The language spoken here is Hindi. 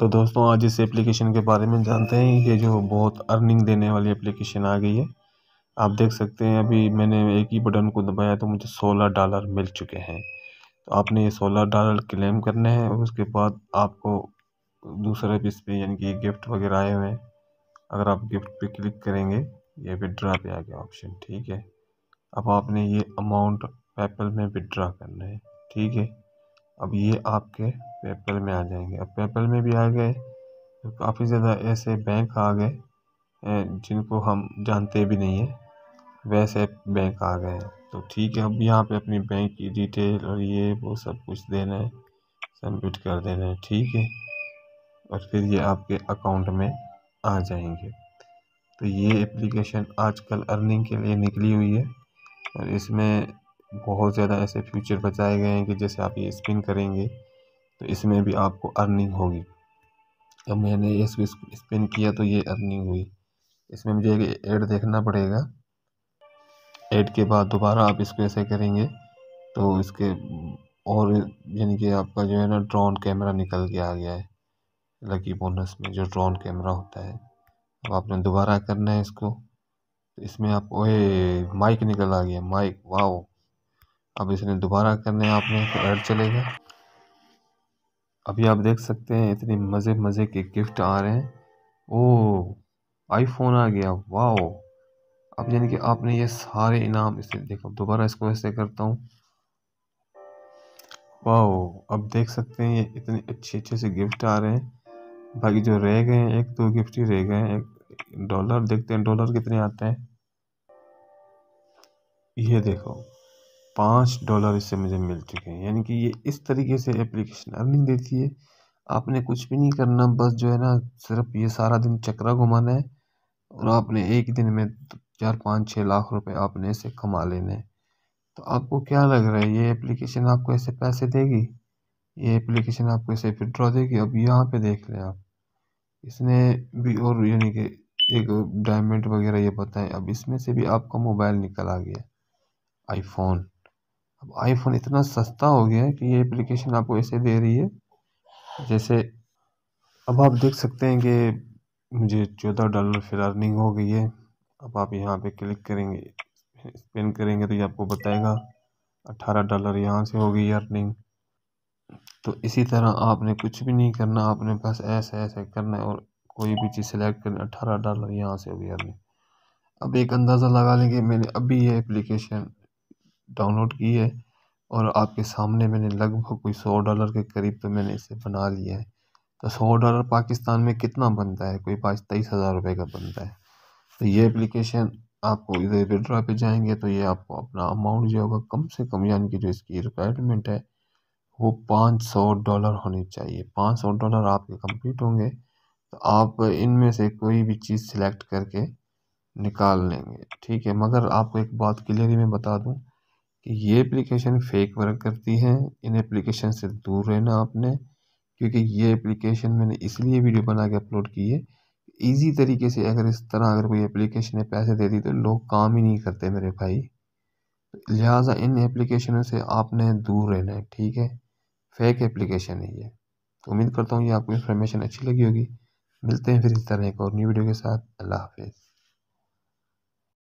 तो दोस्तों आज इस एप्लीकेशन के बारे में जानते हैं ये जो बहुत अर्निंग देने वाली एप्लीकेशन आ गई है आप देख सकते हैं अभी मैंने एक ही बटन को दबाया तो मुझे सोलह डॉलर मिल चुके हैं तो आपने ये सोलह डॉलर क्लेम करने हैं और उसके बाद आपको दूसरे पेज पे यानी कि गिफ्ट वगैरह आए हुए हैं अगर आप गिफ्ट पे क्लिक करेंगे ये विड्रा पे आ गया ऑप्शन ठीक है अब आपने ये अमाउंट पेपल में विड्रा करना है ठीक है अब ये आपके पेपल में आ जाएंगे अब पेपल में भी आ गए तो काफ़ी ज़्यादा ऐसे बैंक आ गए जिनको हम जानते भी नहीं हैं वैसे बैंक आ गए हैं तो ठीक है अब यहाँ पे अपनी बैंक की डिटेल और ये वो सब कुछ देना है सबमिट कर देना है ठीक है और फिर ये आपके अकाउंट में आ जाएंगे तो ये एप्लीकेशन आजकल अर्निंग के लिए निकली हुई है और इसमें बहुत ज़्यादा ऐसे फ्यूचर बचाए गए हैं कि जैसे आप ये स्पिन करेंगे तो इसमें भी आपको अर्निंग होगी अब तो मैंने ये स्पिन किया तो ये अर्निंग हुई इसमें मुझे एक ऐड देखना पड़ेगा ऐड के बाद दोबारा आप इसको ऐसे करेंगे तो इसके और यानी कि आपका जो है ना ड्रोन कैमरा निकल के आ गया है लकी बोनस में जो ड्रोन कैमरा होता है अब आपने दोबारा करना है इसको तो इसमें आपको ओए माइक निकल आ गया माइक वाओ अब इसने दोबारा करने आपने तो ऐड चलेगा अभी आप देख सकते हैं इतने मज़े मज़े के गिफ्ट आ रहे हैं ओ आईफोन आ गया वाओ अब यानी कि आपने ये सारे इनाम इसे देखो दोबारा इसको ऐसे करता हूँ वाओ अब देख सकते हैं ये इतने अच्छे अच्छे से गिफ्ट आ रहे हैं बाकी जो रह गए हैं एक दो गिफ्ट ही रह गए हैं एक डॉलर देखते हैं डॉलर कितने आते हैं ये देखो पाँच डॉलर इससे मुझे मिल चुके हैं यानी कि ये इस तरीके से एप्लीकेशन अर्निंग देती है आपने कुछ भी नहीं करना बस जो है ना सिर्फ ये सारा दिन चक्रा घुमाना है और आपने एक दिन में चार पाँच छः लाख रुपए आपने इसे कमा लेने हैं तो आपको क्या लग रहा है ये एप्लीकेशन आपको ऐसे पैसे देगी ये एप्लीकेशन आपको ऐसे विड्रॉ देगी अब यहाँ पे देख लें आप इसने भी और यानी कि एक डायमंड वगैरह ये बताएं अब इसमें से भी आपका मोबाइल निकल आ गया आईफोन आईफोन इतना सस्ता हो गया है कि ये एप्लीकेशन आपको ऐसे दे रही है जैसे अब आप देख सकते हैं कि मुझे चौदह डॉलर फिर अर्निंग हो गई है अब आप यहाँ पे क्लिक करेंगे स्पेन करेंगे तो ये आपको बताएगा अट्ठारह डॉलर यहाँ से हो गई अर्निंग तो इसी तरह आपने कुछ भी नहीं करना आपने बस ऐसे ऐसे करना है और कोई भी चीज़ सेलेक्ट करनी अट्ठारह डॉलर यहाँ से हो गई अर्निंग अब एक अंदाज़ा लगा लेंगे मैंने अभी ये एप्लीकेशन डाउनलोड की है और आपके सामने मैंने लगभग कोई सौ डॉलर के करीब तो मैंने इसे बना लिया है तो सौ डॉलर पाकिस्तान में कितना बनता है कोई पाँच तेईस हज़ार रुपये का बनता है तो ये एप्लीकेशन आपको इधर विड्रा पे जाएंगे तो ये आपको अपना अमाउंट जो होगा कम से कम यानी कि जो इसकी रिक्वायरमेंट है वो पाँच सौ डॉलर होनी चाहिए पाँच सौ डॉलर आपके कंप्लीट होंगे तो आप इनमें से कोई भी चीज़ सिलेक्ट करके निकाल लेंगे ठीक है मगर आपको एक बात क्लियरली मैं बता दूँ कि ये एप्लीकेशन फेक वर्क करती है इन एप्लीकेशन से दूर रहना आपने क्योंकि ये एप्लीकेशन मैंने इसलिए वीडियो बना के अपलोड की है ईजी तरीके से अगर इस तरह अगर कोई एप्लीकेशन ने पैसे दे दी तो लोग काम ही नहीं करते मेरे भाई लिहाजा इन एप्लीकेशनों से आपने दूर रहना है ठीक है फेक एप्लीकेशन है ये तो उम्मीद करता हूँ ये आपको इन्फॉर्मेशन अच्छी लगी होगी मिलते हैं फिर इस तरह एक और न्यू वीडियो के साथ अल्लाह हाफिज़